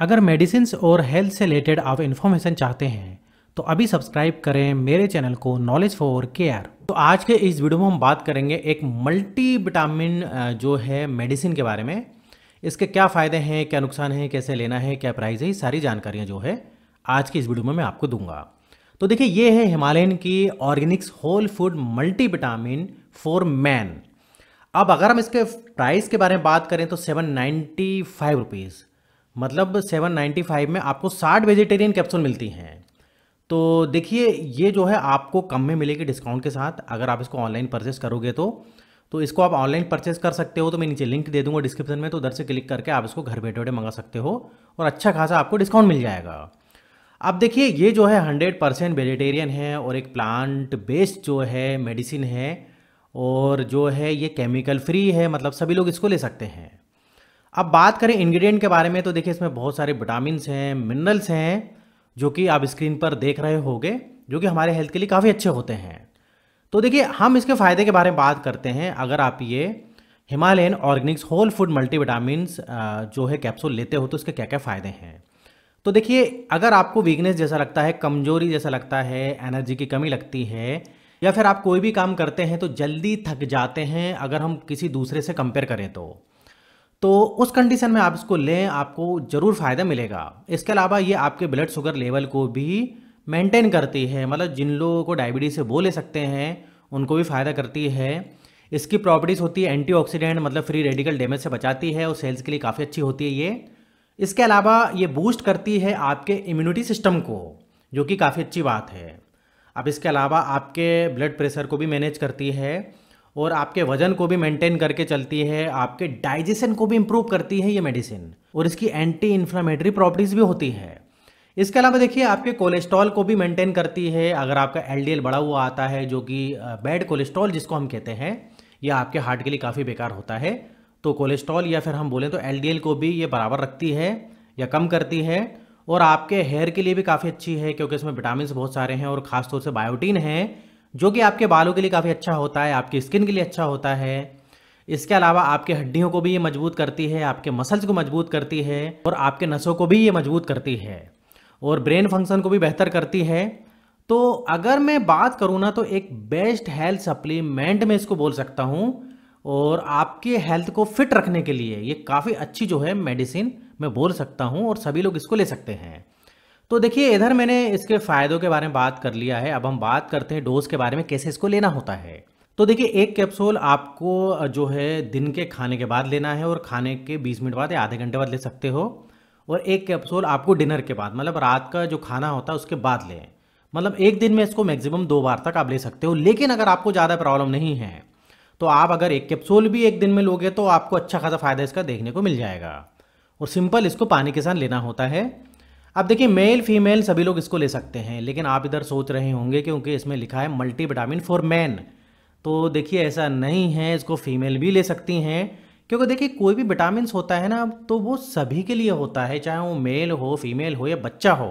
अगर मेडिसिन और हेल्थ से रिलेटेड आप इन्फॉर्मेशन चाहते हैं तो अभी सब्सक्राइब करें मेरे चैनल को नॉलेज फॉर केयर तो आज के इस वीडियो में हम बात करेंगे एक मल्टी विटामिन जो है मेडिसिन के बारे में इसके क्या फ़ायदे हैं क्या नुकसान है कैसे लेना है क्या प्राइस है सारी जानकारियाँ जो है आज की इस वीडियो में मैं आपको दूंगा तो देखिए ये है हिमालयन की Organics whole food multivitamin for man अब अगर हम इसके प्राइस के बारे में बात करें तो सेवन नाइन्टी फाइव रुपीज़ मतलब 795 में आपको 60 वेजिटेरियन कैप्सूल मिलती हैं तो देखिए ये जो है आपको कम में मिलेगी डिस्काउंट के साथ अगर आप इसको ऑनलाइन परचेस करोगे तो तो इसको आप ऑनलाइन परचेस कर सकते हो तो मैं नीचे लिंक दे दूंगा डिस्क्रिप्शन में तो उधर से क्लिक करके आप इसको घर बैठे बैठे मंगा सकते हो और अच्छा खासा आपको डिस्काउंट मिल जाएगा अब देखिए ये जो है हंड्रेड परसेंट वेजिटेरियन है और एक प्लांट बेस्ड जो है मेडिसिन है और जो है ये केमिकल फ्री है मतलब सभी लोग इसको ले सकते हैं अब बात करें इंग्रेडिएंट के बारे में तो देखिए इसमें बहुत सारे विटामिन हैं मिनरल्स हैं जो कि आप स्क्रीन पर देख रहे होगे जो कि हमारे हेल्थ के लिए काफ़ी अच्छे होते हैं तो देखिए हम इसके फ़ायदे के बारे में बात करते हैं अगर आप ये Himalayan Organics whole food multivitamin जो है कैप्सूल लेते हो तो इसके क्या क्या फ़ायदे हैं तो देखिए अगर आपको वीकनेस जैसा लगता है कमजोरी जैसा लगता है एनर्जी की कमी लगती है या फिर आप कोई भी काम करते हैं तो जल्दी थक जाते हैं अगर हम किसी दूसरे से कंपेयर करें तो तो उस कंडीशन में आप इसको लें आपको ज़रूर फ़ायदा मिलेगा इसके अलावा ये आपके ब्लड शुगर लेवल को भी मेंटेन करती है मतलब जिन लोगों को डायबिटीज़ से वो ले सकते हैं उनको भी फ़ायदा करती है इसकी प्रॉपर्टीज़ होती है एंटीऑक्सीडेंट मतलब फ्री रेडिकल डैमेज से बचाती है और सेल्स के लिए काफ़ी अच्छी होती है ये इसके अलावा ये बूस्ट करती है आपके इम्यूनिटी सिस्टम को जो कि काफ़ी अच्छी बात है अब इसके अलावा आपके ब्लड प्रेशर को भी मैनेज करती है और आपके वजन को भी मेंटेन करके चलती है आपके डाइजेशन को भी इम्प्रूव करती है ये मेडिसिन और इसकी एंटी इन्फ्लामेटरी प्रॉपर्टीज़ भी होती है इसके अलावा देखिए आपके कोलेस्ट्रॉल को भी मेंटेन करती है अगर आपका एलडीएल बढ़ा हुआ आता है जो कि बैड कोलेस्ट्रॉल जिसको हम कहते हैं यह आपके हार्ट के लिए काफ़ी बेकार होता है तो कोलेस्ट्रॉल या फिर हम बोलें तो एलडीएल को भी ये बराबर रखती है या कम करती है और आपके हेयर के लिए भी काफ़ी अच्छी है क्योंकि इसमें विटामिन बहुत सारे हैं और ख़ासतौर से बायोटीन है जो कि आपके बालों के लिए काफ़ी अच्छा होता है आपकी स्किन के लिए अच्छा होता है इसके अलावा आपके हड्डियों को भी ये मजबूत करती है आपके मसल्स को मजबूत करती है और आपके नसों को भी ये मजबूत करती है और ब्रेन फंक्शन को भी बेहतर करती है तो अगर मैं बात करूँ ना तो एक बेस्ट हेल्थ सप्लीमेंट में इसको बोल सकता हूँ और आपके हेल्थ को फिट रखने के लिए ये काफ़ी अच्छी जो है मेडिसिन मैं बोल सकता हूँ और सभी लोग इसको ले सकते हैं तो देखिए इधर मैंने इसके फ़ायदों के बारे में बात कर लिया है अब हम बात करते हैं डोज के बारे में कैसे इसको लेना होता है तो देखिए एक कैप्सूल आपको जो है दिन के खाने के बाद लेना है और खाने के 20 मिनट बाद या आधे घंटे बाद ले सकते हो और एक कैप्सूल आपको डिनर के बाद मतलब रात का जो खाना होता है उसके बाद लें मतलब एक दिन में इसको मैक्सिमम दो बार तक आप ले सकते हो लेकिन अगर आपको ज़्यादा प्रॉब्लम नहीं है तो आप अगर एक कैप्सूल भी एक दिन में लोगे तो आपको अच्छा खासा फ़ायदा इसका देखने को मिल जाएगा और सिंपल इसको पानी के साथ लेना होता है अब देखिए मेल फीमेल सभी लोग इसको ले सकते हैं लेकिन आप इधर सोच रहे होंगे क्योंकि इसमें लिखा है मल्टी विटामिन फॉर मैन तो देखिए ऐसा नहीं है इसको फीमेल भी ले सकती हैं क्योंकि देखिए कोई भी विटामिन होता है ना तो वो सभी के लिए होता है चाहे वो मेल हो फीमेल हो या बच्चा हो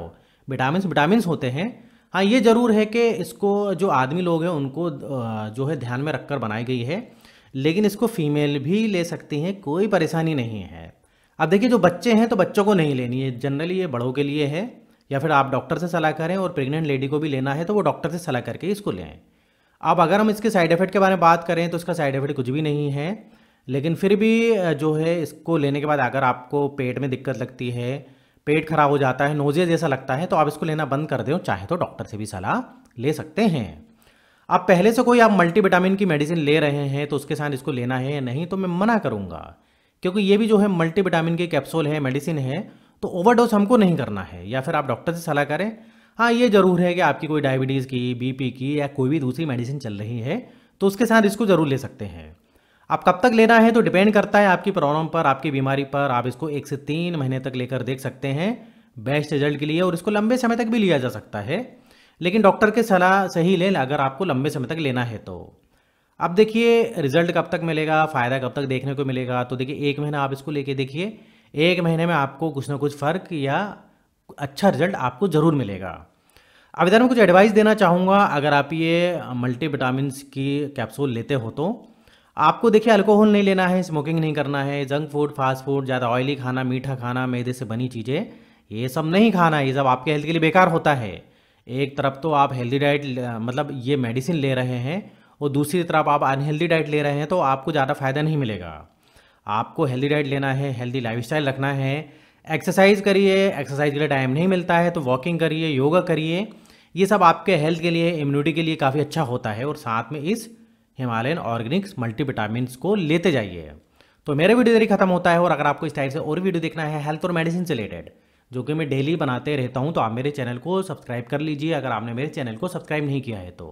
विटामिन विटामिन होते हैं हाँ ये ज़रूर है कि इसको जो आदमी लोग हैं उनको जो है ध्यान में रखकर बनाई गई है लेकिन इसको फीमेल भी ले सकती हैं कोई परेशानी नहीं है अब देखिए जो बच्चे हैं तो बच्चों को नहीं लेनी है जनरली ये बड़ों के लिए है या फिर आप डॉक्टर से सलाह करें और प्रेग्नेंट लेडी को भी लेना है तो वो डॉक्टर से सलाह करके इसको लें अब अगर हम इसके साइड इफेक्ट के बारे में बात करें तो इसका साइड इफेक्ट कुछ भी नहीं है लेकिन फिर भी जो है इसको लेने के बाद अगर आपको पेट में दिक्कत लगती है पेट खराब हो जाता है नोजिया जैसा लगता है तो आप इसको लेना बंद कर दें चाहे तो डॉक्टर से भी सलाह ले सकते हैं आप पहले से कोई आप मल्टीविटामिन की मेडिसिन ले रहे हैं तो उसके साथ इसको लेना है या नहीं तो मैं मना करूँगा क्योंकि ये भी जो है मल्टीविटामिन के कैप्सूल है मेडिसिन है तो ओवरडोज हमको नहीं करना है या फिर आप डॉक्टर से सलाह करें हाँ ये ज़रूर है कि आपकी कोई डायबिटीज़ की बीपी की या कोई भी दूसरी मेडिसिन चल रही है तो उसके साथ इसको ज़रूर ले सकते हैं आप कब तक लेना है तो डिपेंड करता है आपकी प्रॉब्लम पर आपकी बीमारी पर आप इसको एक से तीन महीने तक लेकर देख सकते हैं बेस्ट रिजल्ट के लिए और इसको लंबे समय तक भी लिया जा सकता है लेकिन डॉक्टर के सलाह सही लें अगर आपको लंबे समय तक लेना है तो अब देखिए रिजल्ट कब तक मिलेगा फ़ायदा कब तक देखने को मिलेगा तो देखिए एक महीना आप इसको लेके देखिए एक महीने में आपको कुछ ना कुछ फ़र्क या अच्छा रिजल्ट आपको ज़रूर मिलेगा अब इधर मैं कुछ एडवाइस देना चाहूँगा अगर आप ये मल्टी विटामिन की कैप्सूल लेते हो तो आपको देखिए अल्कोहल नहीं लेना है स्मोकिंग नहीं करना है जंक फूड फास्ट फूड ज़्यादा ऑयली खाना मीठा खाना मैदे से बनी चीज़ें ये सब नहीं खाना ये सब आपके हेल्थ के लिए बेकार होता है एक तरफ तो आप हेल्दी डाइट मतलब ये मेडिसिन ले रहे हैं और दूसरी तरफ आप अनहेल्दी डाइट ले रहे हैं तो आपको ज़्यादा फ़ायदा नहीं मिलेगा आपको हेल्दी डाइट लेना है हेल्दी लाइफस्टाइल रखना है एक्सरसाइज करिए एक्सरसाइज के लिए टाइम नहीं मिलता है तो वॉकिंग करिए योगा करिए ये सब आपके हेल्थ के लिए इम्यूनिटी के लिए काफ़ी अच्छा होता है और साथ में इस हिमालयन ऑर्गेनिक्स मल्टीविटामिन को लेते जाइए तो मेरे वीडियो देरी खत्म होता है और अगर आपको इस टाइप से और वीडियो देखना है हेल्थ और मेडिसिन से रिलेटेड जो कि मैं डेली बनाते रहता हूँ तो आप मेरे चैनल को सब्सक्राइब कर लीजिए अगर आपने मेरे चैनल को सब्सक्राइब नहीं किया है तो